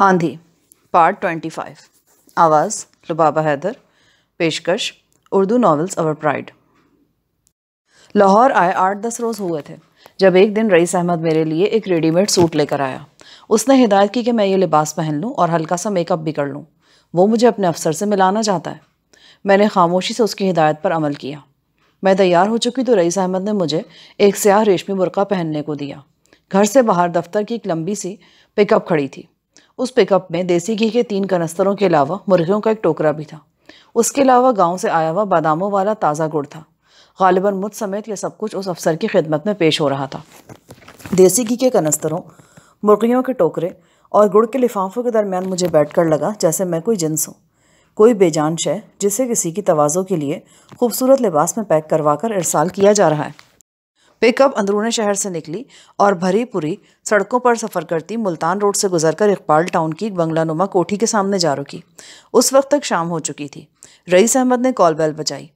आंधी part twenty five आवाज़ लुबाबा हैदर पेशकश Urdu novels our pride Lahore आए आठ दस रोज़ हुए थे जब एक दिन रईस अहमद मेरे लिए एक रेडीमेड सूट लेकर आया उसने हिदायत की कि मैं ये लिबास पहन लूँ और हल्का सा मेकअप भी कर लूँ वो मुझे अपने अफसर से मिलाना चाहता है मैंने खामोशी से उसकी हिदायत पर अमल किया मैं तैयार हो चुकी तो रईस अहमद ने मुझे एक स्याह रेशमी बुरका पहनने को दिया घर से बाहर दफ्तर की एक लंबी सी पिकअप खड़ी थी उस पिकअप में देसी घी के तीन कनस्तरों के अलावा मुर्गियों का एक टोकरा भी था उसके अलावा गांव से आया हुआ बादामों वाला ताज़ा गुड़ था गालिबा मुझ समेत यह सब कुछ उस अफसर की खिदमत में पेश हो रहा था देसी घी के कनस्तरों मुर्गियों के टोकरे और गुड़ के लिफाफों के दरमियान मुझे बैठकर लगा जैसे मैं कोई जिन्स हूँ कोई बेजान शह जिसे किसी की तवाज़ों के लिए खूबसूरत लिबास में पैक करवा कर इरसाल किया जा रहा है पिकअप अंदरूनी शहर से निकली और भरी पूरी सड़कों पर सफ़र करती मुल्तान रोड से गुजरकर इकबाल टाउन की बंगला नुमा कोठी के सामने जा रुकी उस वक्त तक शाम हो चुकी थी रईस अहमद ने कॉल बेल बजाई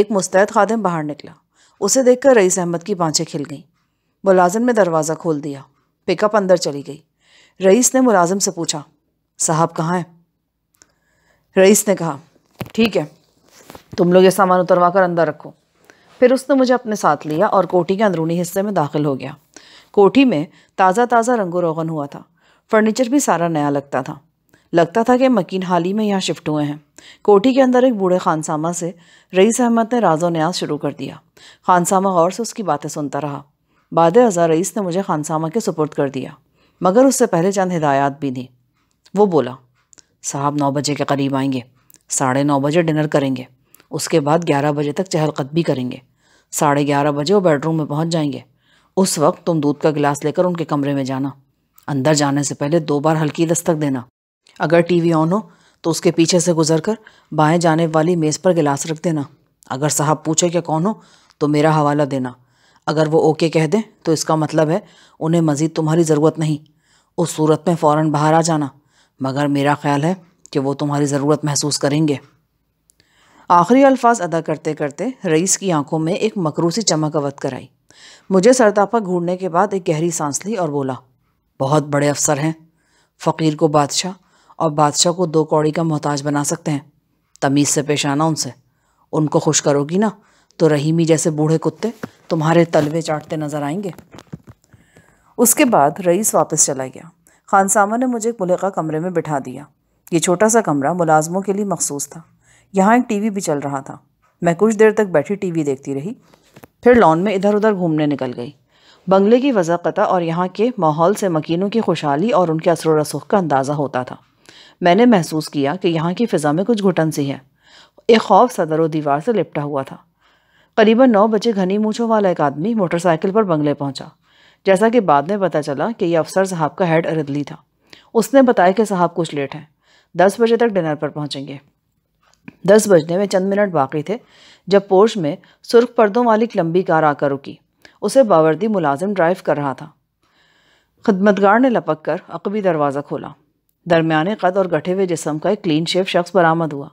एक मुस्तैद खादम बाहर निकला उसे देखकर रईस अहमद की बाँचें खिल गईं मुलाजिम ने दरवाज़ा खोल दिया पिकअप अंदर चली गई रईस ने मुलाजिम से पूछा साहब कहाँ हैं रईस ने कहा ठीक है तुम लोग ये सामान उतरवा कर अंदर रखो फिर उसने मुझे अपने साथ लिया और कोठी के अंदरूनी हिस्से में दाखिल हो गया कोठी में ताज़ा ताज़ा रंगो रोगन हुआ था फर्नीचर भी सारा नया लगता था लगता था कि मकीन हाल ही में यहाँ शिफ्ट हुए हैं कोठी के अंदर एक बूढ़े खानसामा से रईस अहमद ने राजो न्याज शुरू कर दिया खानसामा गौर से उसकी बातें सुनता रहा बाद अज़ा रईस ने मुझे खानसामा के सुपुर्द कर दिया मगर उससे पहले चंद हिदायत भी दी वो बोला साहब नौ बजे के करीब आएंगे साढ़े नौ बजे डिनर करेंगे उसके बाद ग्यारह बजे तक चहलकद भी करेंगे साढ़े ग्यारह बजे वो बेडरूम में पहुंच जाएंगे उस वक्त तुम दूध का गिलास लेकर उनके कमरे में जाना अंदर जाने से पहले दो बार हल्की दस्तक देना अगर टीवी ऑन हो तो उसके पीछे से गुजर कर बाएं जाने वाली मेज़ पर गिलास रख देना अगर साहब पूछे कि कौन हो तो मेरा हवाला देना अगर वो ओके कह दें तो इसका मतलब है उन्हें मज़ीद तुम्हारी ज़रूरत नहीं उस सूरत में फ़ौर बाहर आ जाना मगर मेरा ख्याल है कि वो तुम्हारी ज़रूरत महसूस करेंगे आखिरी अल्फाज अदा करते करते रईस की आंखों में एक मकरू सी चमक अवत कराई मुझे सरतापा घूरने के बाद एक गहरी सांस ली और बोला बहुत बड़े अफसर हैं फ़कीर को बादशाह और बादशाह को दो कौड़ी का मोहताज बना सकते हैं तमीज़ से पेश आना उनसे उनको खुश करोगी ना तो रहीमी जैसे बूढ़े कुत्ते तुम्हारे तलवे चाटते नज़र आएंगे उसके बाद रईस वापस चला गया खानसामा ने मुझे एक मुलेका कमरे में बिठा दिया ये छोटा सा कमरा मुलाजमों के लिए मखसूस था यहाँ एक टीवी भी चल रहा था मैं कुछ देर तक बैठी टीवी देखती रही फिर लॉन में इधर उधर घूमने निकल गई बंगले की वजाकता और यहाँ के माहौल से मकीनों की खुशहाली और उनके असर रसूख का अंदाज़ा होता था मैंने महसूस किया कि यहाँ की फ़िज़ा में कुछ घुटन सी है एक खौफ सदर व दीवार से लिपटा हुआ था करीबन नौ बजे घनी मूछों वाला एक आदमी मोटरसाइकिल पर बंगले पहुँचा जैसा कि बाद में पता चला कि यह अफसर साहब का हेड अरदली था उसने बताया कि साहब कुछ लेट हैं दस बजे तक डिनर पर पहुँचेंगे दस बजने में चंद मिनट बाकी थे जब पोर्श में सुर्ख पर्दों वाली एक लंबी कार आकर रुकी उसे बावर्दी मुलाजिम ड्राइव कर रहा था खदमतगार ने लपक कर अकबी दरवाज़ा खोला दरमियाने कद और गठे हुए जिसम का एक क्लीन शेव शख्स बरामद हुआ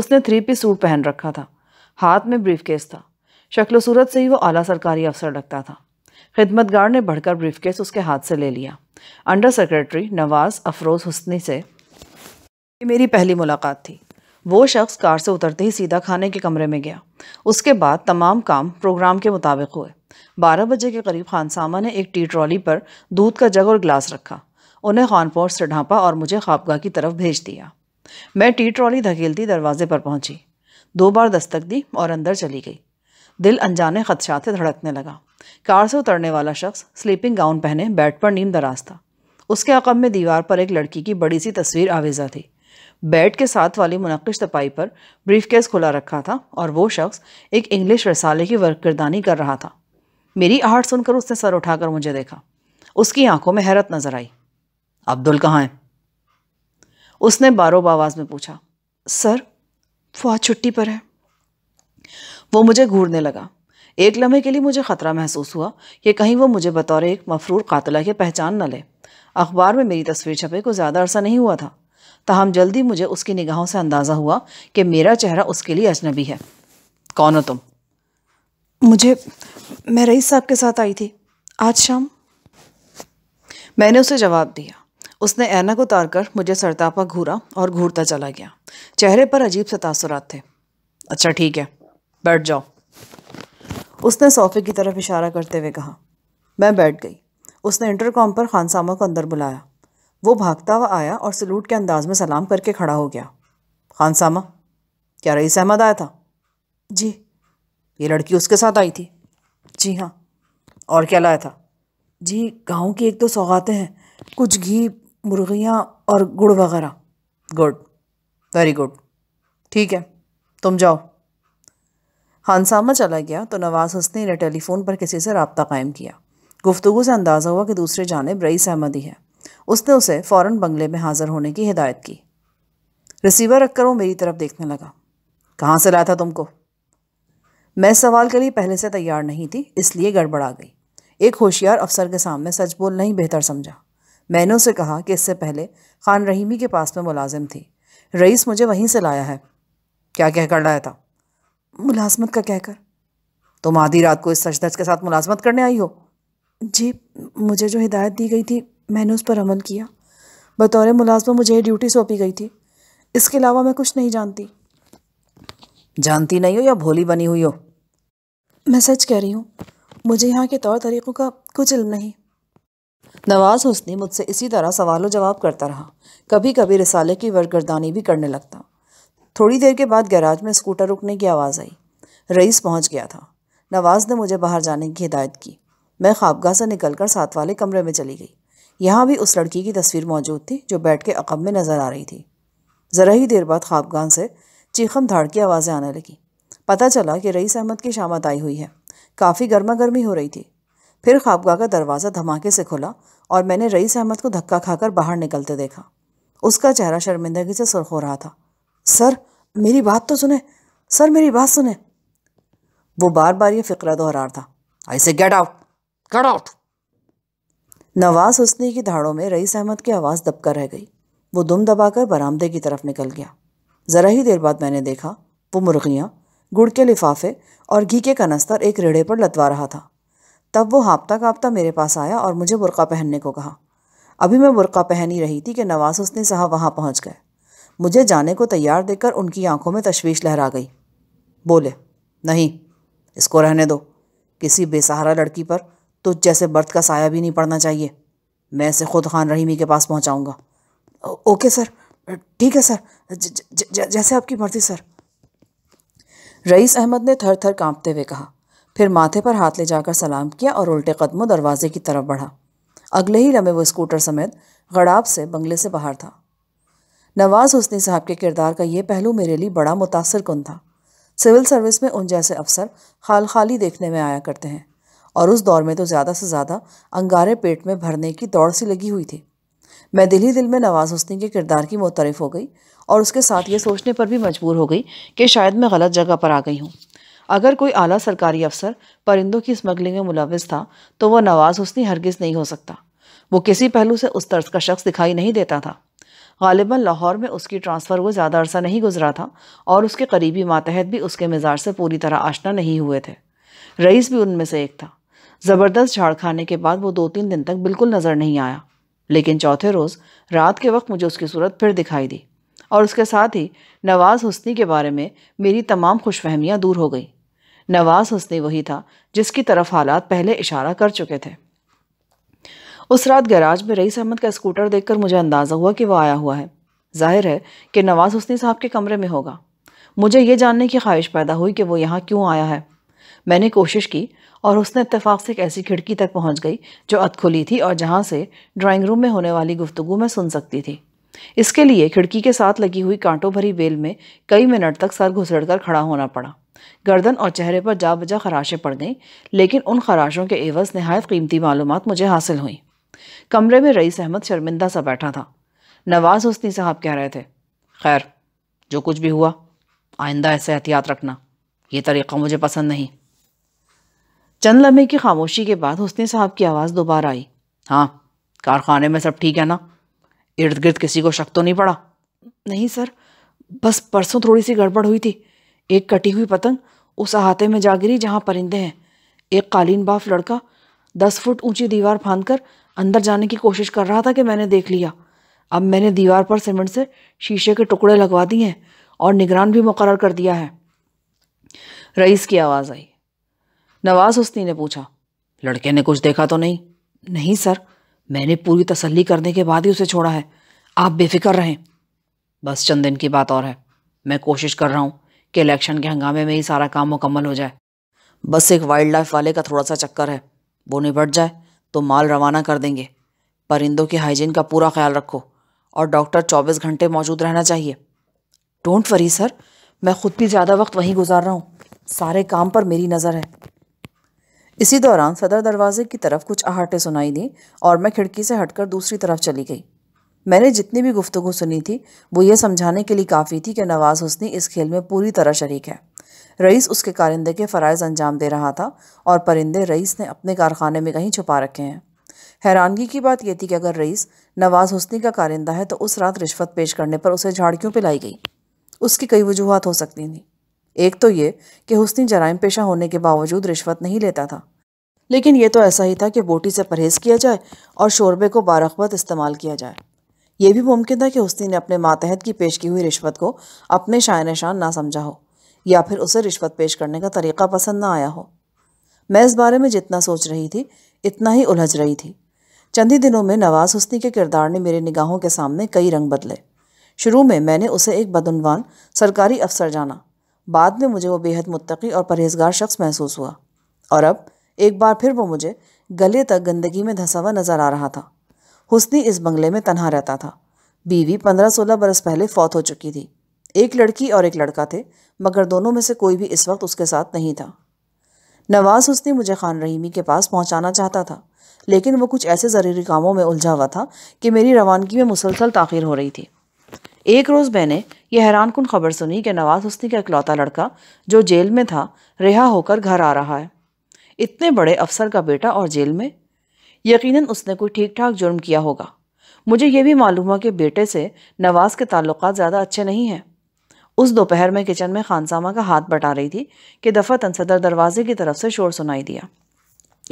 उसने थ्री पी सूट पहन रखा था हाथ में ब्रीफ केस था शक्ल सूरत से ही वो आला सरकारी अफसर लगता था खिदमतगार ने बढ़कर ब्रीफ केस उसके हाथ से ले लिया अंडर सेक्रेटरी नवाज अफरोज़ हुसनी से मेरी पहली मुलाकात थी वो शख्स कार से उतरते ही सीधा खाने के कमरे में गया उसके बाद तमाम काम प्रोग्राम के मुताबिक हुए बारह बजे के करीब खानसामा ने एक टी ट्रॉली पर दूध का जग और गिलास रखा उन्हें खानपोर से ढांपा और मुझे खापगाह की तरफ भेज दिया मैं टी ट्रॉली धकेलती दरवाजे पर पहुंची दो बार दस्तक दी और अंदर चली गई दिल अनजाने खदशा से धड़कने लगा कार से उतरने वाला शख्स स्लीपिंग गाउन पहने बेड पर नींद दराज था उसके अकब में दीवार पर एक लड़की की बड़ी सी तस्वीर आवेजा थी बेड के साथ वाली मुनक़श तपाई पर ब्रीफकेस खुला रखा था और वो शख्स एक इंग्लिश रसाले की वर्करदानी कर रहा था मेरी आहट सुनकर उसने सर उठाकर मुझे देखा उसकी आंखों में हैरत नज़र आई अब्दुल कहाँ है उसने बारोब आवाज़ में पूछा सर फुआ छुट्टी पर है वो मुझे घूरने लगा एक लम्हे के लिए मुझे ख़तरा महसूस हुआ कि कहीं वो मुझे बतौर एक मफरूर कातला के पहचान न ले अखबार में मेरी तस्वीर छपे को ज़्यादा अरसा नहीं हुआ था तहम जल्दी मुझे उसकी निगाहों से अंदाज़ा हुआ कि मेरा चेहरा उसके लिए अजनबी है कौन हो तुम मुझे मैं रईस साहब के साथ आई थी आज शाम मैंने उसे जवाब दिया उसने ऐनक उतारकर मुझे सरतापा घूरा और घूरता चला गया चेहरे पर अजीब से तासरात थे अच्छा ठीक है बैठ जाओ उसने सोफे की तरफ इशारा करते हुए कहा मैं बैठ गई उसने इंटरकॉम पर खानसामा को अंदर बुलाया वो भागता हुआ आया और सलूट के अंदाज में सलाम करके खड़ा हो गया खान सामा क्या रईस अहमद आया था जी ये लड़की उसके साथ आई थी जी हाँ और क्या लाया था जी गांव की एक दो सौगातें हैं कुछ घी मुर्गियाँ और गुड़ वगैरह गुड वेरी गुड ठीक है तुम जाओ हानसामा चला गया तो नवाज हसनी ने टेलीफोन पर किसी से रबता कायम किया गुफ्तु से अंदाज़ा हुआ कि दूसरे जानब रईस अहमद ही है उसने उसे फ़ौर बंगले में हाज़िर होने की हिदायत की रिसीवर रखकर वो मेरी तरफ़ देखने लगा कहाँ से लाया था तुमको मैं सवाल के लिए पहले से तैयार नहीं थी इसलिए गड़बड़ा गई एक होशियार अफसर के सामने सच बोल नहीं बेहतर समझा मैंने उसे कहा कि इससे पहले खान रहीमी के पास में मुलाजिम थी रईस मुझे वहीं से लाया है क्या कहकर लाया था मुलाजमत का कहकर तुम आधी रात को इस सचदज के साथ मुलाजमत करने आई हो जी मुझे जो हिदायत दी गई थी मैंने उस पर अमल किया बतौर मुलाजमा मुझे ड्यूटी सौंपी गई थी इसके अलावा मैं कुछ नहीं जानती जानती नहीं हो या भोली बनी हुई हो मैं सच कह रही हूँ मुझे यहाँ के तौर तरीक़ों का कुछ इल्म नहीं नवाज हुसनी मुझसे इसी तरह सवालों जवाब करता रहा कभी कभी रिसाले की वर्गर्दानी भी करने लगता थोड़ी देर के बाद गैराज में स्कूटर रुकने की आवाज़ आई रईस पहुंच गया था नवाज ने मुझे बाहर जाने की हिदायत की मैं ख्वाबगाह से निकलकर साथ वाले कमरे में चली गई यहाँ भी उस लड़की की तस्वीर मौजूद थी जो बैठ के अकब में नज़र आ रही थी ज़रा ही देर बाद खाबगान से चीखम धाड़ की आवाज़ें आने लगी पता चला कि रईस अहमद की शामत आई हुई है काफ़ी गर्मा गर्मी हो रही थी फिर खाबगाह का दरवाज़ा धमाके से खुला और मैंने रईस अहमद को धक्का खाकर बाहर निकलते देखा उसका चेहरा शर्मिंदगी से सुरख हो रहा था सर मेरी बात तो सुने सर मेरी बात सुने वो बार बार ये फ़िक्र दोहरा था I say get out get out Nawaz Hasni की धाड़ों में रईस अहमद की आवाज़ दबकर रह गई वो दुम दबाकर बरामदे की तरफ निकल गया ज़रा ही देर बाद मैंने देखा वो मुर्गियाँ गुड़ के लिफाफे और घी के कनस्तर एक रेड़े पर लतवा रहा था तब वो हाँपता काँपता मेरे पास आया और मुझे बुरका पहनने को कहा अभी मैं बुरका पहन ही रही थी कि नवाज हसनी साहब वहाँ पहुँच गए मुझे जाने को तैयार देखकर उनकी आंखों में तशवीश लहरा गई बोले नहीं इसको रहने दो किसी बेसहारा लड़की पर तो जैसे बर्थ का साया भी नहीं पड़ना चाहिए मैं इसे खुद खान रहीमी के पास पहुंचाऊंगा। ओके सर ठीक है सर ज, ज, ज, जैसे आपकी मर्जी सर रईस अहमद ने थर थर कांपते हुए कहा फिर माथे पर हाथ ले जाकर सलाम किया और उल्टे कदमों दरवाजे की तरफ बढ़ा अगले ही लम्हे वो स्कूटर समेत गड़ाब से बंगले से बाहर था नवाज हुसनी साहब के किरदार का यह पहलू मेरे लिए बड़ा मुतासर कन था सिविल सर्विस में उन जैसे अफसर खाल खाली देखने में आया करते हैं और उस दौर में तो ज़्यादा से ज़्यादा अंगारे पेट में भरने की दौड़ सी लगी हुई थी मैं दिल ही दिल में नवाज हस्नी के किरदार की मुतरफ हो गई और उसके साथ ये सोचने पर भी मजबूर हो गई कि शायद मैं गलत जगह पर आ गई हूँ अगर कोई आला सरकारी अफसर परिंदों की स्मगलिंग में मुलविस था तो वह नवाज हस्नी हरगिज़ नहीं हो सकता वो किसी पहलू से उस तर्ज का शख्स दिखाई नहीं देता था गालिबा लाहौर में उसकी ट्रांसफ़र हुए ज़्यादा अरसा नहीं गुजरा था और उसके करीबी मातहत भी उसके मिजाज से पूरी तरह आशना नहीं हुए थे रईस भी उनमें से एक था ज़बरदस्त झाड़ खाने के बाद वो दो तीन दिन तक बिल्कुल नज़र नहीं आया लेकिन चौथे रोज़ रात के वक्त मुझे उसकी सूरत फिर दिखाई दी और उसके साथ ही नवाज़ हस्नी के बारे में मेरी तमाम खुशफहमियाँ दूर हो गई नवाज हस्नी वही था जिसकी तरफ हालात पहले इशारा कर चुके थे उस रात गैराज में रईस अहमद का स्कूटर देखकर मुझे अंदाज़ा हुआ कि वह आया हुआ है जाहिर है कि नवाज हस्नी साहब के कमरे में होगा मुझे ये जानने की ख्वाहिश पैदा हुई कि वो यहाँ क्यों आया है मैंने कोशिश की और उसने इतफाक़ से एक ऐसी खिड़की तक पहुंच गई जो अत खुली थी और जहां से ड्राइंग रूम में होने वाली गुफ्तु मैं सुन सकती थी इसके लिए खिड़की के साथ लगी हुई कांटों भरी बेल में कई मिनट तक सर घुसड़ कर खड़ा होना पड़ा गर्दन और चेहरे पर जा बजा खराशें पड़ गईं लेकिन उन खराशों के एवज़ नहायत कीमती मालूम मुझे हासिल हुई कमरे में रईस अहमद शर्मिंदा सा बैठा था नवाज हस्नी साहब कह रहे थे खैर जो कुछ भी हुआ आइंदा ऐसे एहतियात रखना ये तरीक़ा मुझे पसंद नहीं चंद लम्हे की खामोशी के बाद हुसनी साहब की आवाज़ दोबारा आई हाँ कारखाने में सब ठीक है ना इर्द गिर्द किसी को शक तो नहीं पड़ा नहीं सर बस परसों थोड़ी सी गड़बड़ हुई थी एक कटी हुई पतंग उस अहाते में जा गिरी जहाँ परिंदे हैं एक कालीन बाफ लड़का दस फुट ऊंची दीवार फाँद कर अंदर जाने की कोशिश कर रहा था कि मैंने देख लिया अब मैंने दीवार पर सीमेंट से शीशे के टुकड़े लगवा दिए हैं और निगरान भी मुकर कर दिया है रईस की आवाज़ आई नवाज हस्ती ने पूछा लड़के ने कुछ देखा तो नहीं नहीं सर मैंने पूरी तसल्ली करने के बाद ही उसे छोड़ा है आप बेफिक्र रहें बस चंद दिन की बात और है मैं कोशिश कर रहा हूँ कि इलेक्शन के हंगामे में ही सारा काम मुकम्मल हो जाए बस एक वाइल्ड लाइफ वाले का थोड़ा सा चक्कर है वो निपट जाए तो माल रवाना कर देंगे परिंदों के हाइजीन का पूरा ख्याल रखो और डॉक्टर चौबीस घंटे मौजूद रहना चाहिए डोंट वरी सर मैं खुद भी ज़्यादा वक्त वहीं गुजार रहा हूँ सारे काम पर मेरी नज़र है इसी दौरान सदर दरवाजे की तरफ कुछ आहटें सुनाई दी और मैं खिड़की से हटकर दूसरी तरफ चली गई मैंने जितनी भी गुफ्तगु सुनी थी वो ये समझाने के लिए काफ़ी थी कि नवाज हुसनी इस खेल में पूरी तरह शरीक है रईस उसके कारिंदे के फ़रज़ अंजाम दे रहा था और परिंदे रईस ने अपने कारखाने में कहीं छुपा रखे हैं हैरानगी की बात यह थी कि अगर रईस नवाज हुसनी का कारिंदा है तो उस रात रिश्वत पेश करने पर उसे झाड़ क्यों पिलाई गई उसकी कई वजूहत हो सकती थी एक तो ये कि हुस्नी जराइम पेशा होने के बावजूद रिश्वत नहीं लेता था लेकिन ये तो ऐसा ही था कि बोटी से परहेज़ किया जाए और शोरबे को बारखबत इस्तेमाल किया जाए ये भी मुमकिन था कि हुस्नी ने अपने मातहत की पेश की हुई रिश्वत को अपने शाय शान ना समझा हो या फिर उसे रिश्वत पेश करने का तरीका पसंद ना आया हो मैं इस बारे में जितना सोच रही थी इतना ही उलझ रही थी चंद ही दिनों में नवाज हुस्नी के किरदार ने मेरे निगाहों के सामने कई रंग बदले शुरू में मैंने उसे एक बदनवान सरकारी अफसर जाना बाद में मुझे वो बेहद मुतकी और परहेजगार शख्स महसूस हुआ और अब एक बार फिर वो मुझे गले तक गंदगी में धंसा हुआ नज़र आ रहा था हुसनी इस बंगले में तनहा रहता था बीवी पंद्रह सोलह बरस पहले फौत हो चुकी थी एक लड़की और एक लड़का थे मगर दोनों में से कोई भी इस वक्त उसके साथ नहीं था नवाज हुसनी मुझे खान रहीमी के पास पहुंचाना चाहता था लेकिन वो कुछ ऐसे ज़रूरी कामों में उलझा हुआ था कि मेरी रवानगी में मुसलसल ताखिर हो रही थी एक रोज़ मैंने यह हैरान कन खबर सुनी कि नवाज हुसनी का इकलौता लड़का जो जेल में था रिहा होकर घर आ रहा है इतने बड़े अफसर का बेटा और जेल में यकीनन उसने कोई ठीक ठाक जुर्म किया होगा मुझे यह भी मालूम हुआ कि बेटे से नवाज के ताल्लुक ज़्यादा अच्छे नहीं हैं उस दोपहर में किचन में खानसामा का हाथ बटा रही थी कि दफ़ा सदर दरवाजे की तरफ से शोर सुनाई दिया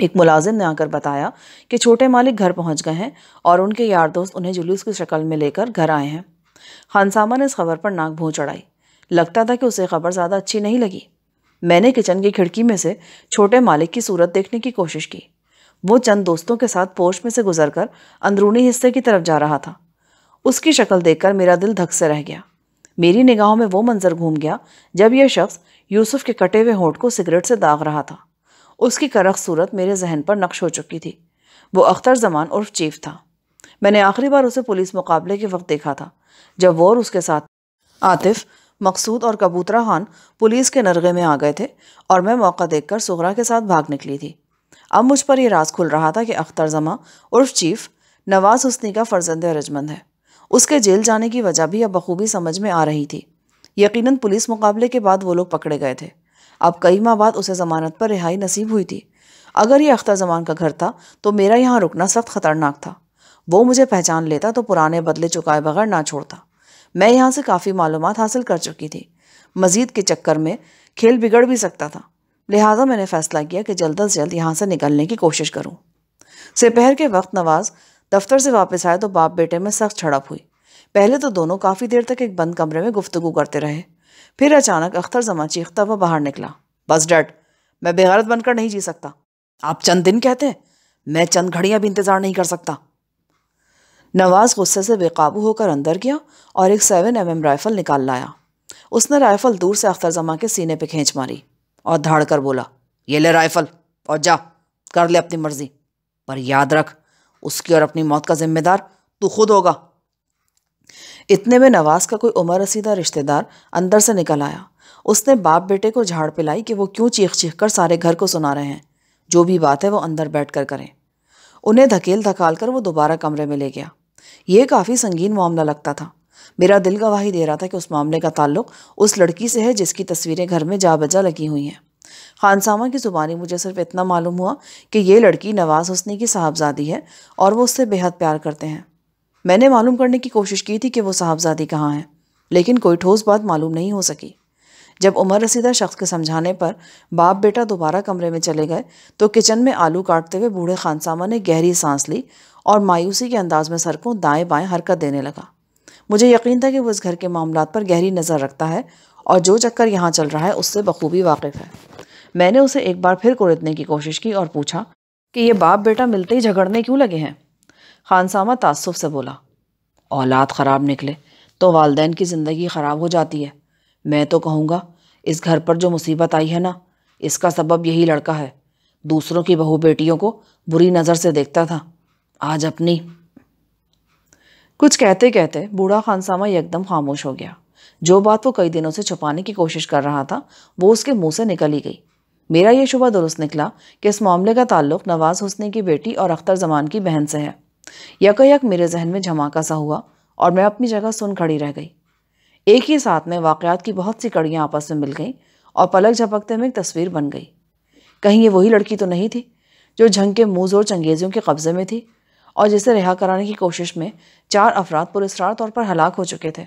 एक मुलाजिम ने आकर बताया कि छोटे मालिक घर पहुंच गए हैं और उनके यार दोस्त उन्हें जुलूस की शक्ल में लेकर घर आए हैं खानसामा ने इस खबर पर नाक भों चढ़ाई लगता था कि उसे खबर ज़्यादा अच्छी नहीं लगी मैंने किचन की खिड़की में से छोटे मालिक की सूरत देखने की कोशिश की वो चंद दोस्तों के साथ पोर्च में से गुजरकर अंदरूनी हिस्से की तरफ जा रहा था उसकी शक्ल देखकर मेरा दिल धक से रह गया मेरी निगाहों में वो मंजर घूम गया जब यह शख्स यूसुफ के कटे हुए होंठ को सिगरेट से दाग रहा था उसकी करख सूरत मेरे जहन पर नक्श हो चुकी थी वो अख्तर जमान उर्फ चीफ था मैंने आखिरी बार उसे पुलिस मुकाबले के वक्त देखा था जब जव्वोर उसके साथ आतिफ मकसूद और कबूतरा खान पुलिस के नरगे में आ गए थे और मैं मौका देखकर सुगरा के साथ भाग निकली थी अब मुझ पर यह राज खुल रहा था कि अख्तर जमा उर्फ चीफ नवाज हुसनी का फर्जंद रजमंद है उसके जेल जाने की वजह भी अब बखूबी समझ में आ रही थी यकीनन पुलिस मुकाबले के बाद वो लोग पकड़े गए थे अब कई माह बाद उसे ज़मानत पर रिहाई नसीब हुई थी अगर ये अख्तर जमान का घर था तो मेरा यहाँ रुकना सख्त खतरनाक था वो मुझे पहचान लेता तो पुराने बदले चुकाए बगैर ना छोड़ता मैं यहाँ से काफ़ी मालूम हासिल कर चुकी थी मजीद के चक्कर में खेल बिगड़ भी सकता था लिहाजा मैंने फैसला किया कि जल्द अज जल्द यहाँ से निकलने की कोशिश करूँ सपहर के वक्त नवाज दफ्तर से वापस आए तो बाप बेटे में सख्त झड़प हुई पहले तो दोनों काफ़ी देर तक एक बंद कमरे में गुफ्तु करते रहे फिर अचानक अख्तर जमा चीखता हुआ बाहर निकला बस डट मैं बेहारत बनकर नहीं जी सकता आप चंद दिन कहते हैं मैं चंद घड़ियां भी इंतज़ार नहीं कर सकता नवाज़ गुस्से से बेकाबू होकर अंदर गया और एक सेवन एम एम राइफ़ल निकाल लाया उसने राइफ़ल दूर से अख्तर जमा के सीने पर खींच मारी और धाड़ कर बोला ये ले राइफ़ल और जा कर ले अपनी मर्जी पर याद रख उसकी और अपनी मौत का जिम्मेदार तू खुद होगा इतने में नवाज का कोई उमर रसीदा रिश्तेदार अंदर से निकल आया उसने बाप बेटे को झाड़ पिलाई कि वो क्यों चीख चीख कर सारे घर को सुना रहे हैं जो भी बात है वो अंदर बैठ कर करें उन्हें धकेल धकाल कर वो दोबारा कमरे में ले गया ये काफ़ी संगीन मामला लगता था मेरा दिल गवाही दे रहा था कि उस मामले का ताल्लुक उस लड़की से है जिसकी तस्वीरें घर में जा बजा लगी हुई हैं खानसामा की ज़ुबानी मुझे सिर्फ इतना मालूम हुआ कि ये लड़की नवाज हसनी की साहबजादी है और वो उससे बेहद प्यार करते हैं मैंने मालूम करने की कोशिश की थी कि वो साहबजादी कहाँ है लेकिन कोई ठोस बात मालूम नहीं हो सकी जब उमर रसीदा शख्स के समझाने पर बाप बेटा दोबारा कमरे में चले गए तो किचन में आलू काटते हुए बूढ़े खानसामा ने गहरी सांस ली और मायूसी के अंदाज में सर को दाएं बाएं हरकत देने लगा मुझे यकीन था कि वो इस घर के मामला पर गहरी नज़र रखता है और जो चक्कर यहाँ चल रहा है उससे बखूबी वाकिफ़ है मैंने उसे एक बार फिर कोरतने की कोशिश की और पूछा कि ये बाप बेटा मिलते ही झगड़ने क्यों लगे हैं खानसामा तासुफ से बोला औलाद ख़राब निकले तो वालदेन की ज़िंदगी ख़राब हो जाती है मैं तो कहूँगा इस घर पर जो मुसीबत आई है ना इसका सबब यही लड़का है दूसरों की बहू बेटियों को बुरी नज़र से देखता था आज अपनी कुछ कहते कहते बूढ़ा खानसामा एकदम खामोश हो गया जो बात वो कई दिनों से छुपाने की कोशिश कर रहा था वो उसके मुंह से निकल ही गई मेरा ये शुभ दुरुस्त निकला कि इस मामले का ताल्लुक नवाज हुसनी की बेटी और अख्तर जमान की बहन से है यकयक मेरे जहन में झमाका सा हुआ और मैं अपनी जगह सुन खड़ी रह गई एक ही साथ में वाकयात की बहुत सी कड़ियाँ आपस में मिल गईं और पलक झपकते में एक तस्वीर बन गई कहीं ये वही लड़की तो नहीं थी जो झंग के मूज और चंगेज़ियों के कब्ज़े में थी और जिसे रिहा कराने की कोशिश में चार अफराद पुरस्कार तौर पर हलाक हो चुके थे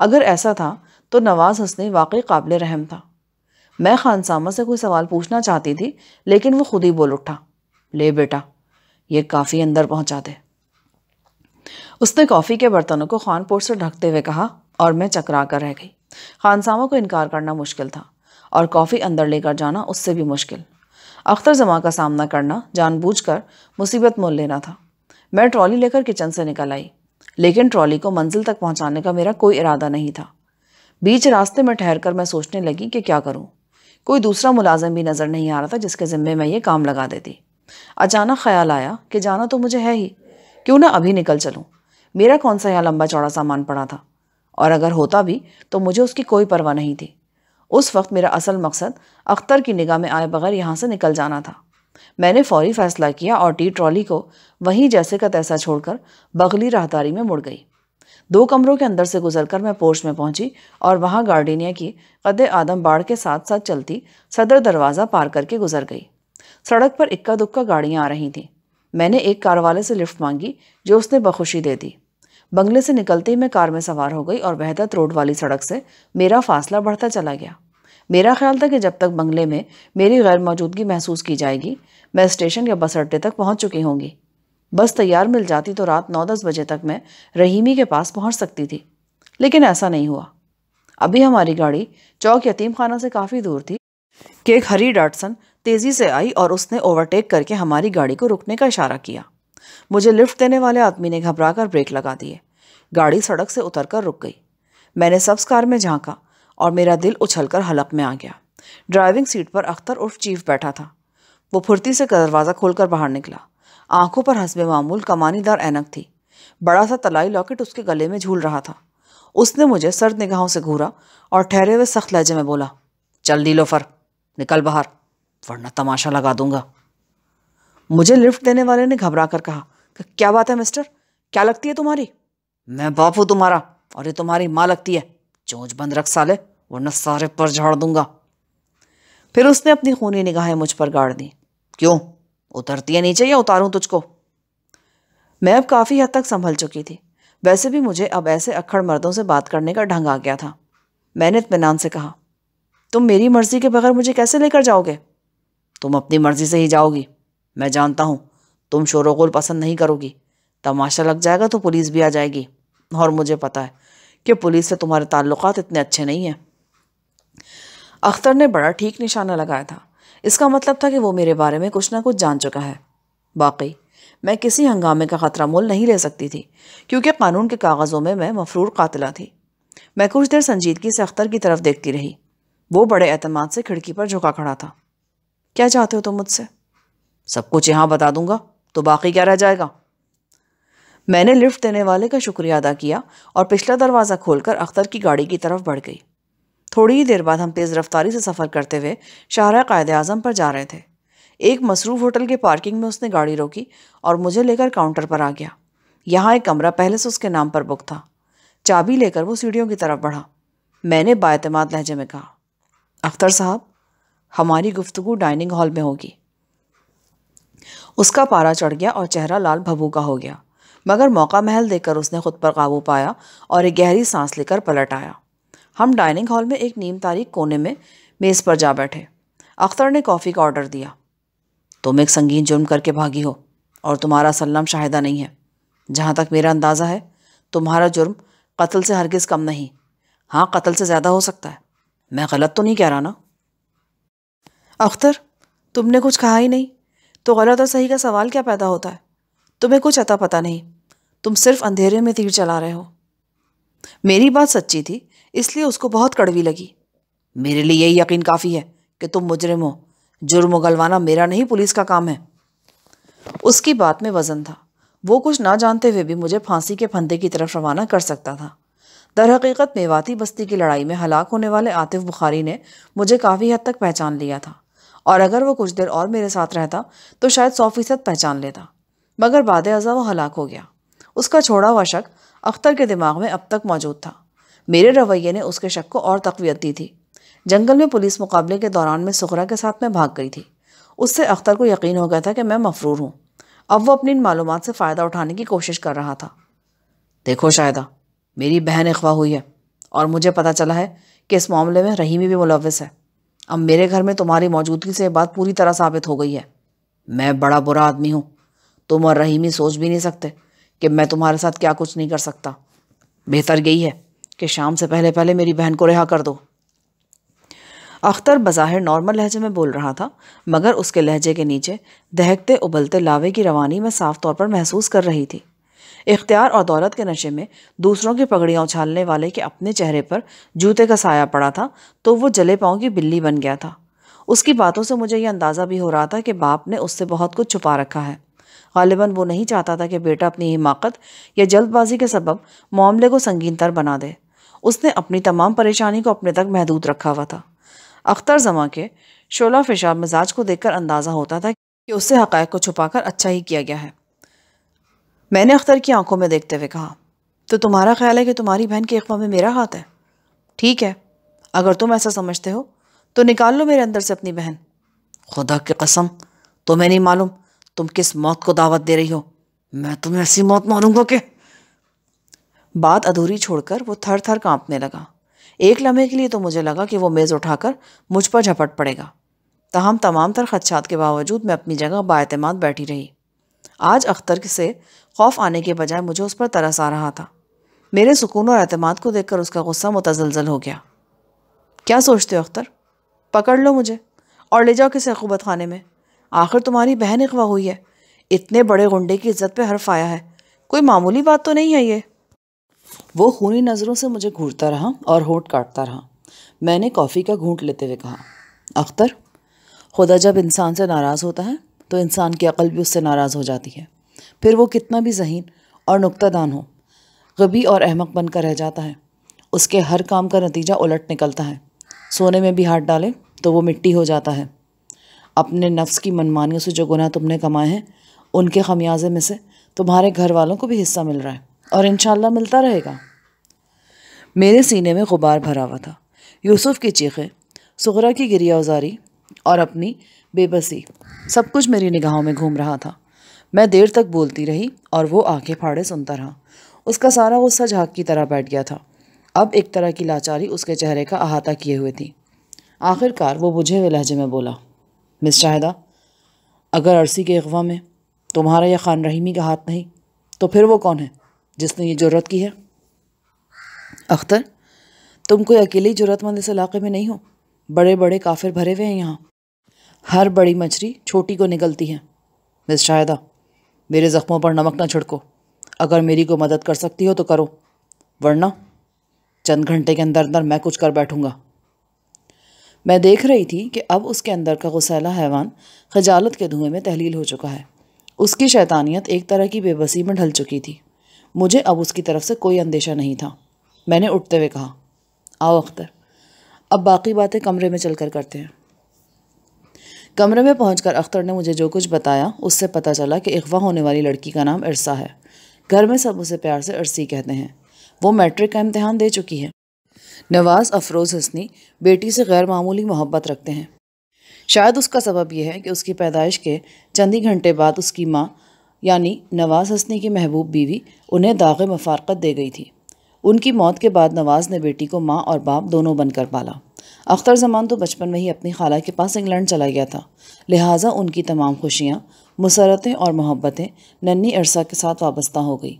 अगर ऐसा था तो नवाज़ हसनी वाकई काबिल रहम था मैं खान सामा से कोई सवाल पूछना चाहती थी लेकिन वो खुद ही बोल उठा ले बेटा ये काफ़ी अंदर पहुँचा दे उसने कॉफ़ी के बर्तनों को खानपुर से ढकते हुए कहा और मैं चकरा कर रह गई खानसामा को इनकार करना मुश्किल था और कॉफ़ी अंदर लेकर जाना उससे भी मुश्किल अख्तर जमा का सामना करना जानबूझकर मुसीबत मोल लेना था मैं ट्रॉली लेकर किचन से निकल आई लेकिन ट्रॉली को मंजिल तक पहुंचाने का मेरा कोई इरादा नहीं था बीच रास्ते में ठहर कर मैं सोचने लगी कि क्या करूं कोई दूसरा मुलाजम भी नज़र नहीं आ रहा था जिसके ज़िम्मे मैं ये काम लगा देती अचानक ख्याल आया कि जाना तो मुझे है ही क्यों ना अभी निकल चलूँ मेरा कौन सा यहाँ लंबा चौड़ा सामान पड़ा था और अगर होता भी तो मुझे उसकी कोई परवाह नहीं थी उस वक्त मेरा असल मकसद अख्तर की निगाह में आए बगैर यहाँ से निकल जाना था मैंने फौरी फैसला किया और टी ट्रॉली को वहीं जैसे का तैसा छोड़कर बगली राहदारी में मुड़ गई दो कमरों के अंदर से गुजरकर मैं पोर्च में पहुंची और वहां गार्डिनिया की कद आदम बाढ़ के साथ साथ चलती सदर दरवाज़ा पार करके गुजर गई सड़क पर इक्का दुक्का गाड़ियाँ आ रही थीं मैंने एक कार वाले से लिफ्ट मांगी जो उसने बखुशी दे दी बंगले से निकलते ही मैं कार में सवार हो गई और बेहतर रोड वाली सड़क से मेरा फासला बढ़ता चला गया मेरा ख्याल था कि जब तक बंगले में मेरी गैर मौजूदगी महसूस की जाएगी मैं स्टेशन या बस अड्डे तक पहुंच चुकी होंगी बस तैयार मिल जाती तो रात नौ दस बजे तक मैं रहीमी के पास पहुंच सकती थी लेकिन ऐसा नहीं हुआ अभी हमारी गाड़ी चौक यतीम खाना से काफ़ी दूर थी कि एक हरी डाटसन तेज़ी से आई और उसने ओवरटेक करके हमारी गाड़ी को रुकने का इशारा किया मुझे लिफ्ट देने वाले आदमी ने घबरा कर ब्रेक लगा दिए गाड़ी सड़क से उतर कर रुक गई मैंने सब्स कार में झांका और मेरा दिल उछलकर हलप में आ गया ड्राइविंग सीट पर अख्तर उर्फ चीफ बैठा था वो फुर्ती से दरवाज़ा खोलकर बाहर निकला आंखों पर हंसबे मामूल कमानीदार ऐनक थी बड़ा सा तलाई लॉकेट उसके गले में झूल रहा था उसने मुझे सर्द निगाहों से घूरा और ठहरे हुए सख्त लहजे में बोला चल दी लोफर निकल बाहर वरना तमाशा लगा दूंगा मुझे लिफ्ट देने वाले ने घबरा कर कहा कि क्या बात है मिस्टर क्या लगती है तुम्हारी मैं बाप हूँ तुम्हारा और ये तुम्हारी माँ लगती है चोंच बंद रख साले वरना सारे पर झाड़ दूंगा फिर उसने अपनी खूनी निगाहें मुझ पर गाड़ दी क्यों उतरती है नीचे या उतारूं तुझको मैं अब काफ़ी हद तक संभल चुकी थी वैसे भी मुझे अब ऐसे अखड़ मर्दों से बात करने का ढंग आ गया था मैंने इतमान से कहा तुम मेरी मर्ज़ी के बगैर मुझे कैसे लेकर जाओगे तुम अपनी मर्ज़ी से ही जाओगी मैं जानता हूं तुम शोरगुल पसंद नहीं करोगी तमाशा लग जाएगा तो पुलिस भी आ जाएगी और मुझे पता है कि पुलिस से तुम्हारे ताल्लुक़ इतने अच्छे नहीं हैं अख्तर ने बड़ा ठीक निशाना लगाया था इसका मतलब था कि वो मेरे बारे में कुछ ना कुछ जान चुका है बाक़ी मैं किसी हंगामे का ख़तरा मोल नहीं ले सकती थी क्योंकि कानून के कागज़ों में मैं मफरूर कातिला थी मैं कुछ देर संजीदगी से अख्तर की तरफ देखती रही वो बड़े अतमाद से खिड़की पर झुका खड़ा था क्या चाहते हो तुम तो मुझसे सब कुछ यहाँ बता दूंगा तो बाकी क्या रह जाएगा मैंने लिफ्ट देने वाले का शुक्रिया अदा किया और पिछला दरवाज़ा खोलकर अख्तर की गाड़ी की तरफ बढ़ गई थोड़ी ही देर बाद हम तेज़ रफ्तारी से सफ़र करते हुए शाहरा कायद अजम पर जा रहे थे एक मसरूफ़ होटल के पार्किंग में उसने गाड़ी रोकी और मुझे लेकर काउंटर पर आ गया यहाँ एक कमरा पहले से उसके नाम पर बुक था चाबी लेकर वो सीढ़ियों की तरफ बढ़ा मैंने बातमाद लहजे में कहा अख्तर साहब हमारी गुफ्तगु डाइनिंग हॉल में होगी उसका पारा चढ़ गया और चेहरा लाल भबू का हो गया मगर मौका महल देकर उसने खुद पर काबू पाया और एक गहरी सांस लेकर पलट आया हम डाइनिंग हॉल में एक नीम तारीख कोने में मेज़ पर जा बैठे अख्तर ने कॉफ़ी का ऑर्डर दिया तुम एक संगीन जुर्म करके भागी हो और तुम्हारा सलम शाहिदा नहीं है जहाँ तक मेरा अंदाज़ा है तुम्हारा जुर्म कत्ल से हरगिज़ कम नहीं हाँ कत्ल से ज़्यादा हो सकता है मैं गलत तो नहीं कह रहा ना अख्तर तुमने कुछ कहा ही नहीं तो गलत और सही का सवाल क्या पैदा होता है तुम्हें कुछ अता पता नहीं तुम सिर्फ अंधेरे में तीर चला रहे हो मेरी बात सच्ची थी इसलिए उसको बहुत कड़वी लगी मेरे लिए यही यकीन काफ़ी है कि तुम मुजरिम हो जुर्म उगलवाना मेरा नहीं पुलिस का काम है उसकी बात में वजन था वो कुछ ना जानते हुए भी मुझे फांसी के फंदे की तरफ रवाना कर सकता था दर हकीकत मेवाती बस्ती की लड़ाई में हलाक होने वाले आतिफ बुखारी ने मुझे काफ़ी हद तक पहचान लिया था और अगर वो कुछ देर और मेरे साथ रहता तो शायद सौ फीसद पहचान लेता मगर बाद अज़ा वो हलाक हो गया उसका छोड़ा हुआ शक अख्तर के दिमाग में अब तक मौजूद था मेरे रवैये ने उसके शक को और तकवीत दी थी जंगल में पुलिस मुकाबले के दौरान मैं सुखरा के साथ मैं भाग गई थी उससे अख्तर को यकीन हो गया था कि मैं मफरूर हूँ अब वो अपनी इन मालूम से फ़ायदा उठाने की कोशिश कर रहा था देखो शायदा मेरी बहन अखवा हुई है और मुझे पता चला है कि इस मामले में रहीमी भी मुलविस है अब मेरे घर में तुम्हारी मौजूदगी से बात पूरी तरह साबित हो गई है मैं बड़ा बुरा आदमी हूँ तुम और रहीमी सोच भी नहीं सकते कि मैं तुम्हारे साथ क्या कुछ नहीं कर सकता बेहतर यही है कि शाम से पहले पहले मेरी बहन को रिहा कर दो अख्तर बज़ाहिर नॉर्मल लहजे में बोल रहा था मगर उसके लहजे के नीचे दहकते उबलते लावे की रवानी मैं साफ तौर पर महसूस कर रही थी इख्तियार और दौलत के नशे में दूसरों की पगड़ियाँ उछालने वाले के अपने चेहरे पर जूते का साया पड़ा था तो वो जले पाँव की बिल्ली बन गया था उसकी बातों से मुझे यह अंदाज़ा भी हो रहा था कि बाप ने उससे बहुत कुछ छुपा रखा है गालिबा वो नहीं चाहता था कि बेटा अपनी हिमाकत या जल्दबाजी के सबब मामले को संगीन तर बना दे उसने अपनी तमाम परेशानी को अपने तक महदूद रखा हुआ था अख्तर जमा के शोला फिशा मिजाज को देखकर अंदाज़ा होता था कि उससे हकैक को छुपाकर अच्छा ही किया गया है मैंने अख्तर की आंखों में देखते हुए कहा तो तुम्हारा ख्याल है कि तुम्हारी बहन के अखबा में मेरा हाथ है ठीक है अगर तुम ऐसा समझते हो तो निकाल लो मेरे अंदर से अपनी बहन खुदा की कसम तुम्हें तो नहीं मालूम तुम किस मौत को दावत दे रही हो मैं तुम्हें ऐसी मौत मारूंगा कि बात अधूरी छोड़कर वो थर थर कांपने लगा एक लम्हे के लिए तो मुझे लगा कि वो मेज़ उठाकर मुझ पर झपट पड़ेगा तहम तमाम तर खदशात के बावजूद मैं अपनी जगह बातमाद बैठी रही आज अख्तर से खौफ आने के बजाय मुझे उस पर तरस आ रहा था मेरे सुकून और अतमाद को देखकर उसका गुस्सा मुतजलजल हो गया क्या सोचते हो अख्तर पकड़ लो मुझे और ले जाओ किसी अकूबत खाने में आखिर तुम्हारी बहन अगवा हुई है इतने बड़े गुंडे की इज्जत पे हर्फ आया है कोई मामूली बात तो नहीं है ये वो खूनी नज़रों से मुझे घूरता रहा और होठ काटता रहा मैंने कॉफ़ी का घूंट लेते हुए कहा अख्तर खुदा जब इंसान से नाराज़ होता है तो इंसान की अकल भी उससे नाराज़ हो जाती है फिर वो कितना भी जहीन और नुकतादान हो गबी और अहमक बनकर रह जाता है उसके हर काम का नतीजा उलट निकलता है सोने में भी हाथ डाले तो वो मिट्टी हो जाता है अपने नफ्स की मनमानियों से जो गुनाह तुमने कमाए हैं उनके खमियाजे में से तुम्हारे घर वालों को भी हिस्सा मिल रहा है और इन मिलता रहेगा मेरे सीने में गुबार भरा हुआ था यूसुफ की चीखें सुगरा की गिरियाजारी और अपनी बेबसी सब कुछ मेरी निगाहों में घूम रहा था मैं देर तक बोलती रही और वो आंखें फाड़े सुनता रहा उसका सारा गुस्सा झाक की तरह बैठ गया था अब एक तरह की लाचारी उसके चेहरे का अहाता किए हुए थी आखिरकार वो बुझे हुए लहजे में बोला मिस शाहिदा अगर अरसी के अगवा में तुम्हारा या खान रहीमी का हाथ नहीं तो फिर वो कौन है जिसने ये जरूरत की है अख्तर तुम कोई अकेली जरूरतमंद इस इलाके में नहीं हो बड़े बड़े काफिर भरे हुए हैं यहाँ हर बड़ी मछली छोटी को निकलती है मिस शाहिदा मेरे ज़ख्मों पर नमक ना छिड़को अगर मेरी को मदद कर सकती हो तो करो वरना चंद घंटे के अंदर अंदर मैं कुछ कर बैठूंगा मैं देख रही थी कि अब उसके अंदर का गुसैला हैवान खजालत के धुएं में तहलील हो चुका है उसकी शैतानियत एक तरह की बेबसी में ढल चुकी थी मुझे अब उसकी तरफ से कोई अंदेशा नहीं था मैंने उठते हुए कहा आओ अख्तर अब बाकी बातें कमरे में चलकर करते हैं कमरे में पहुंचकर अख्तर ने मुझे जो कुछ बताया उससे पता चला कि अगवा होने वाली लड़की का नाम अरसा है घर में सब उसे प्यार से अरसी कहते हैं वो मैट्रिक का इम्तहान दे चुकी है नवाज़ अफरोज़ हसनी बेटी से गैर मामूली मोहब्बत रखते हैं शायद उसका सबब यह है कि उसकी पैदाइश के चंद ही घंटे बाद उसकी माँ यानी नवाज़ हसनी की महबूब बीवी उन्हें दाग मफारकत दे गई थी उनकी मौत के बाद नवाज़ ने बेटी को माँ और बाप दोनों बनकर पाला अख्तर जमान तो बचपन में ही अपनी खाला के पास इंग्लैंड चला गया था लिहाजा उनकी तमाम खुशियाँ मुसरतें और मोहब्बतें नन्नी अरसा के साथ वाबस्ता हो गई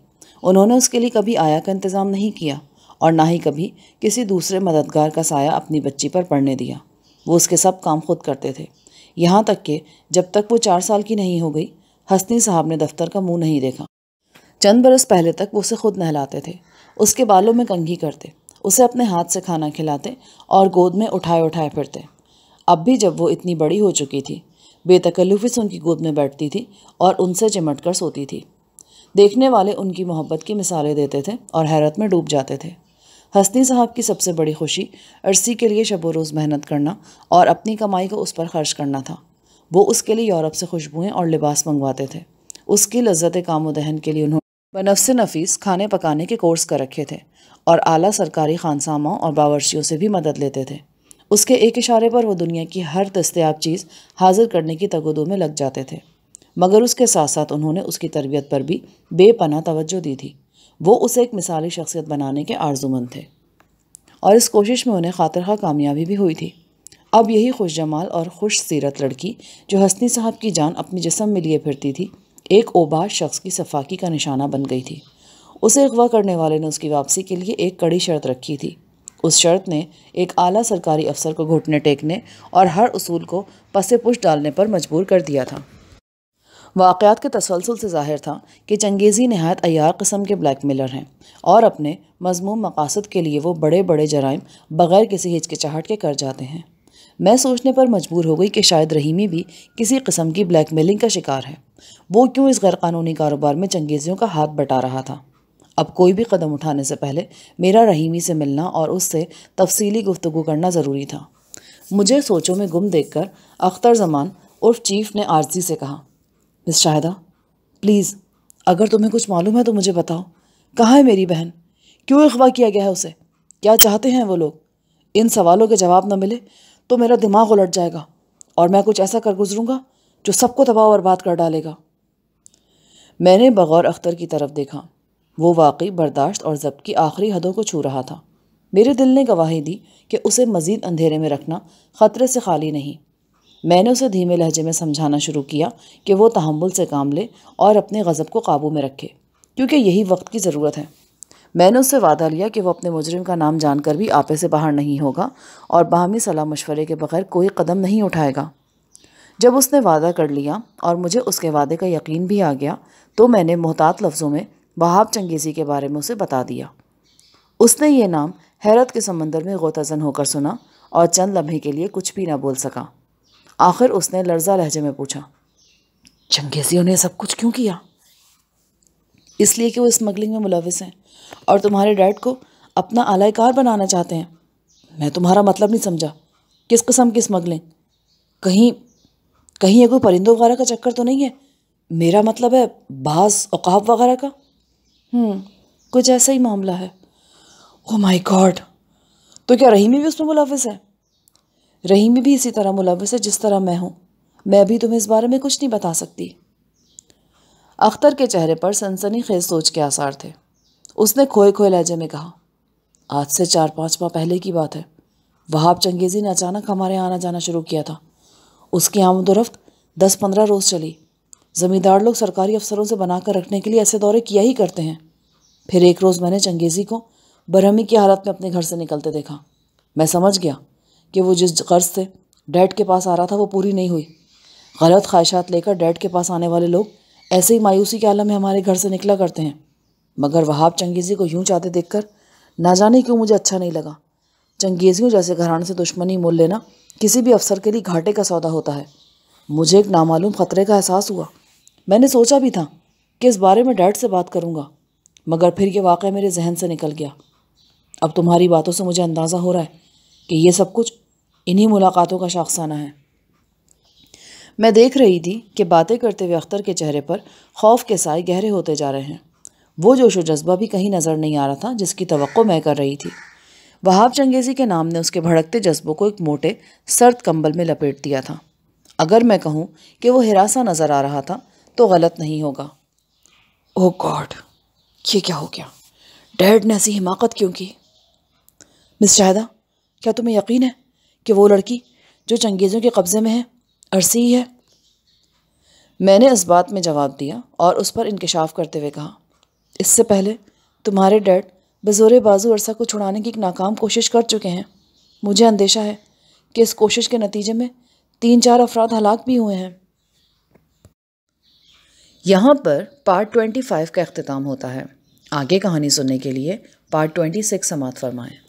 उन्होंने उसके लिए कभी आया का इंतज़ाम नहीं किया और ना ही कभी किसी दूसरे मददगार का साया अपनी बच्ची पर पड़ने दिया वो उसके सब काम खुद करते थे यहाँ तक कि जब तक वो चार साल की नहीं हो गई हसनी साहब ने दफ्तर का मुंह नहीं देखा चंद बरस पहले तक वो उसे खुद नहलाते थे उसके बालों में कंघी करते उसे अपने हाथ से खाना खिलाते और गोद में उठाए उठाए फिरते अब भी जब वो इतनी बड़ी हो चुकी थी बेतकल्लुफी से उनकी गोद में बैठती थी और उनसे चिमट कर सोती थी देखने वाले उनकी मोहब्बत की मिसालें देते थे और हैरत में डूब जाते थे हसनी साहब की सबसे बड़ी खुशी अर्सी के लिए शब रोज़ मेहनत करना और अपनी कमाई को उस पर खर्च करना था वो उसके लिए यूरोप से खुशबुएँ और लिबास मंगवाते थे उसकी लज्जत काम दहन के लिए उन्होंने से नफीस खाने पकाने के कोर्स कर रखे थे और आला सरकारी खानसामा और बावर्चियों से भी मदद लेते थे उसके एक इशारे पर वो दुनिया की हर दस्तियाब चीज़ हाजिर करने की तगदों में लग जाते थे मगर उसके साथ साथ उन्होंने उसकी तरबियत पर भी बेपना तवज्जो दी थी वो उसे एक मिसाली शख्सियत बनाने के आर्जुमंद थे और इस कोशिश में उन्हें खातर खा कामयाबी भी हुई थी अब यही खुश जमाल और खुश सीरत लड़की जो हसनी साहब की जान अपने जिसम में लिए फिरती थी एक ओबाश शख्स की सफाकी का निशाना बन गई थी उसे अगवा करने वाले ने उसकी वापसी के लिए एक कड़ी शर्त रखी थी उस शर्त ने एक आला सरकारी अफसर को घुटने टेकने और हर उसूल को पसे पुश डालने पर मजबूर कर दिया था वाक़ात के तसलसल से ज़ाहिर था कि चंगेज़ी नहायत अयार कस्म के ब्लैक मिलर हैं और अपने मजमूम मकासद के लिए वो बड़े बड़े जराइम बग़ैर किसी हिचकिचाहट के कर जाते हैं मैं सोचने पर मजबूर हो गई कि शायद रहीमी भी किसी कस्म की ब्लैक मेलिंग का शिकार है वो क्यों इस गैरकानूनी कारोबार में चंगेज़ियों का हाथ बटा रहा था अब कोई भी कदम उठाने से पहले मेरा रहीमी से मिलना और उससे तफसीली गुफ्तु करना ज़रूरी था मुझे सोचों में गुम देखकर अख्तर जमान उर्फ चीफ ने आरजी से कहा मिस शाहिदा प्लीज़ अगर तुम्हें कुछ मालूम है तो मुझे बताओ कहाँ है मेरी बहन क्यों अगवा किया गया है उसे क्या चाहते हैं वो लोग इन सवालों के जवाब न मिले तो मेरा दिमाग उलट जाएगा और मैं कुछ ऐसा कर गुजरूँगा जो सबको तबाह और बात कर डालेगा मैंने बगौर अख्तर की तरफ देखा वो वाकई बर्दाश्त और जब्त की आखिरी हदों को छू रहा था मेरे दिल ने गवाही दी कि उसे मज़ीद अंधेरे में रखना ख़तरे से खाली नहीं मैंने उसे धीमे लहजे में समझाना शुरू किया कि वो तहमुल से काम ले और अपने गज़ब को काबू में रखे क्योंकि यही वक्त की ज़रूरत है मैंने उससे वादा लिया कि वो अपने मुजरिम का नाम जानकर भी आपे से बाहर नहीं होगा और बाहमी सलाह मशवरे के बगैर कोई कदम नहीं उठाएगा जब उसने वादा कर लिया और मुझे उसके वादे का यकीन भी आ गया तो मैंने मोहतात लफ्ज़ों में बहाब चंगेज़ी के बारे में उसे बता दिया उसने ये नाम हैरत के समंदर में गोताजन होकर सुना और चंद लम्हे के लिए कुछ भी ना बोल सका आखिर उसने लर्जा लहजे में पूछा चंगेजियों ने सब कुछ क्यों किया इसलिए कि वो स्मगलिंग में मुलविस हैं और तुम्हारे डैड को अपना आलायकार बनाना चाहते हैं मैं तुम्हारा मतलब नहीं समझा किस कस्म की स्मगलिंग कहीं कहीं ये कोई परिंदों वगैरह का चक्कर तो नहीं है मेरा मतलब है बास औकाब वगैरह का हम्म, कुछ ऐसा ही मामला है ओ माई गॉड तो क्या रहीमी भी उसमें मुलविस है रहीम भी इसी तरह मुलवस है जिस तरह मैं हूँ मैं अभी तुम्हें इस बारे में कुछ नहीं बता सकती अख्तर के चेहरे पर सनसनी खेज सोच के आसार थे उसने खोए खोए लहजे में कहा आज से चार पाँच माह पहले की बात है वहाब चंगेज़ी ने अचानक हमारे यहाँ आना जाना शुरू किया था उसकी आमदोरफ्त दस पंद्रह रोज़ चली ज़मींदार लोग सरकारी अफसरों से बनाकर रखने के लिए ऐसे दौरे किया ही करते हैं फिर एक रोज़ मैंने चंगेज़ी को बरहमी की हालत में अपने घर से निकलते देखा मैं समझ गया कि वो जिस कर्ज से डैड के पास आ रहा था वो पूरी नहीं हुई गलत ख्वाहिशात लेकर डैड के पास आने वाले लोग ऐसे ही मायूसी के आलम में हमारे घर से निकला करते हैं मगर वहाब चंगेज़ी को यूं चाहते देखकर ना जाने क्यों मुझे अच्छा नहीं लगा चंगेज़ियों जैसे घरान से दुश्मनी मोल लेना किसी भी अफसर के लिए घाटे का सौदा होता है मुझे एक नामालूम ख़तरे का एहसास हुआ मैंने सोचा भी था कि इस बारे में डैड से बात करूँगा मगर फिर ये वाक़ मेरे जहन से निकल गया अब तुम्हारी बातों से मुझे अंदाज़ा हो रहा है कि ये सब कुछ इन्हीं मुलाकातों का शाखसाना है मैं देख रही थी कि बातें करते हुए अख्तर के चेहरे पर खौफ के साए गहरे होते जा रहे हैं वो जोश व जज्बा भी कहीं नज़र नहीं आ रहा था जिसकी तो मैं कर रही थी वहाब चंगेज़ी के नाम ने उसके भड़कते जज्बों को एक मोटे सर्द कंबल में लपेट दिया था अगर मैं कहूँ कि वो हिरासा नज़र आ रहा था तो गलत नहीं होगा ओ गॉड ये क्या हो गया डैड ने ऐसी हिमाकत क्यों की मिस शाह क्या तुम्हें यकीन है कि वो लड़की जो चंगेज़ों के कब्ज़े में है अरसी ही है मैंने इस बात में जवाब दिया और उस पर इंकशाफ करते हुए कहा इससे पहले तुम्हारे डैड बज़ोर बाजू अरसा को छुड़ाने की एक नाकाम कोशिश कर चुके हैं मुझे अंदेशा है कि इस कोशिश के नतीजे में तीन चार अफराद हलाक भी हुए हैं यहाँ पर पार्ट ट्वेंटी फाइव का अख्ताम होता है आगे कहानी सुनने के लिए पार्ट ट्वेंटी सिक्स समात फरमाएँ